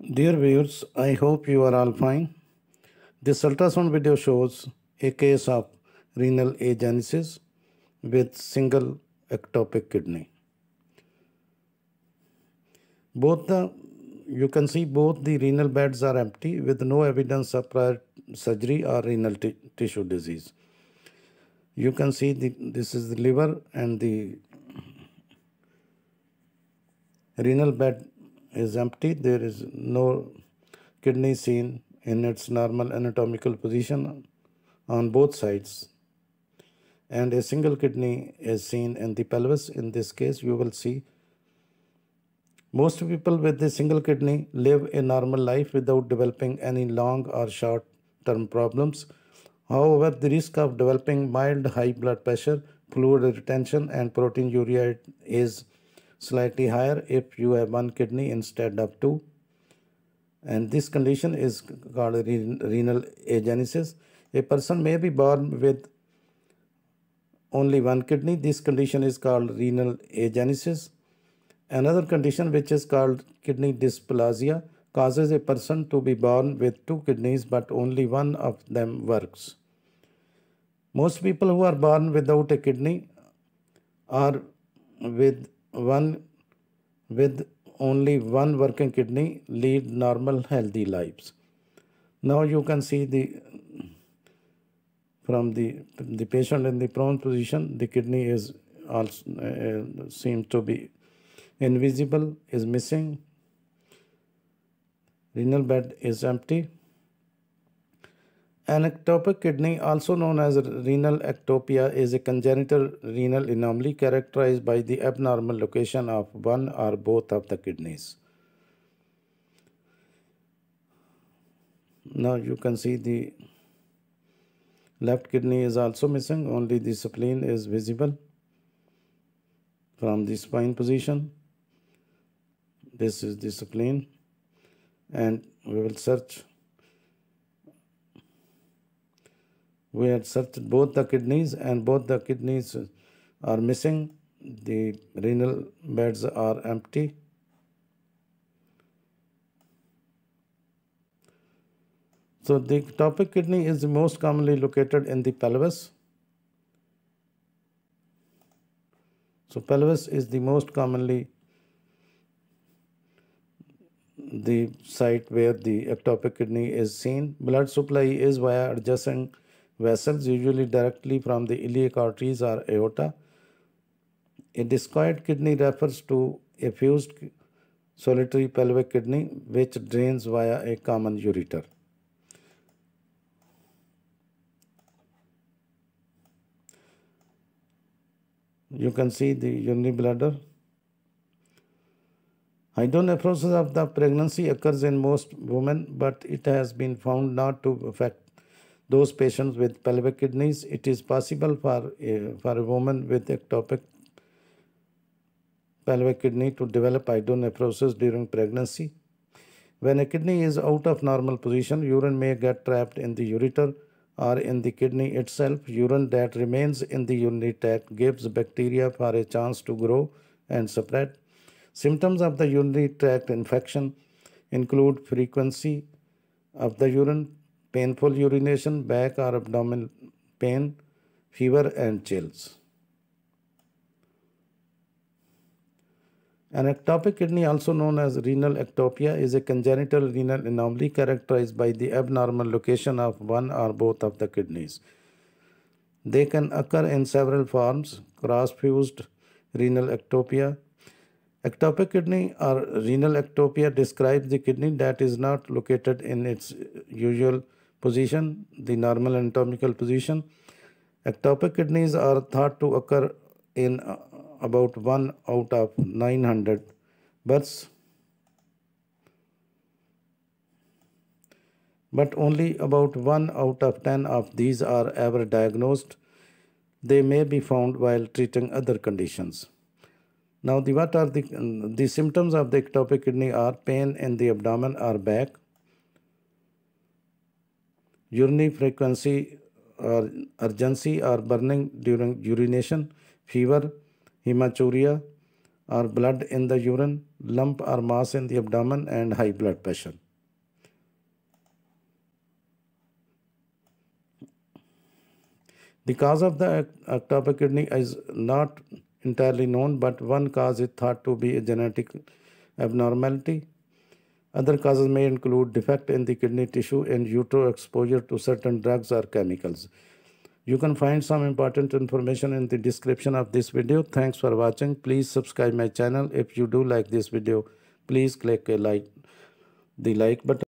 Dear viewers, I hope you are all fine. This ultrasound video shows a case of renal agenesis with single ectopic kidney. Both the, you can see both the renal beds are empty with no evidence of prior surgery or renal tissue disease. You can see the, this is the liver and the renal bed is empty. There is no kidney seen in its normal anatomical position on both sides. And a single kidney is seen in the pelvis. In this case, you will see most people with a single kidney live a normal life without developing any long or short term problems. However, the risk of developing mild high blood pressure, fluid retention, and proteinuria is slightly higher if you have one kidney instead of two. And this condition is called renal agenesis. A person may be born with only one kidney. This condition is called renal agenesis. Another condition which is called kidney dysplasia causes a person to be born with two kidneys but only one of them works. Most people who are born without a kidney are with one with only one working kidney lead normal healthy lives. Now you can see the from the the patient in the prone position the kidney is also uh, seems to be invisible is missing renal bed is empty an ectopic kidney, also known as renal ectopia, is a congenital renal anomaly characterized by the abnormal location of one or both of the kidneys. Now you can see the left kidney is also missing, only the spleen is visible from the spine position. This is the spleen and we will search we had searched both the kidneys and both the kidneys are missing. The renal beds are empty. So the ectopic kidney is most commonly located in the pelvis. So pelvis is the most commonly the site where the ectopic kidney is seen. Blood supply is via adjacent vessels, usually directly from the iliac arteries or aorta. A discoid kidney refers to a fused solitary pelvic kidney which drains via a common ureter. You can see the urinary bladder. Hydronephrosis of the pregnancy occurs in most women, but it has been found not to affect those patients with pelvic kidneys, it is possible for a, for a woman with ectopic pelvic kidney to develop ideonephrosis during pregnancy. When a kidney is out of normal position, urine may get trapped in the ureter or in the kidney itself. Urine that remains in the urinary tract gives bacteria for a chance to grow and spread. Symptoms of the urinary tract infection include frequency of the urine, painful urination, back or abdominal pain, fever and chills. An ectopic kidney, also known as renal ectopia, is a congenital renal anomaly characterized by the abnormal location of one or both of the kidneys. They can occur in several forms, cross-fused renal ectopia. Ectopic kidney or renal ectopia describes the kidney that is not located in its usual position, the normal anatomical position. Ectopic kidneys are thought to occur in uh, about 1 out of 900 births. But only about 1 out of 10 of these are ever diagnosed. They may be found while treating other conditions. Now, the, what are the, the symptoms of the ectopic kidney are pain in the abdomen or back, urinary frequency or urgency or burning during urination, fever, hematuria or blood in the urine, lump or mass in the abdomen and high blood pressure. The cause of the ectopic kidney is not entirely known, but one cause is thought to be a genetic abnormality other causes may include defect in the kidney tissue and utero exposure to certain drugs or chemicals. You can find some important information in the description of this video. Thanks for watching. Please subscribe my channel. If you do like this video, please click like the like button.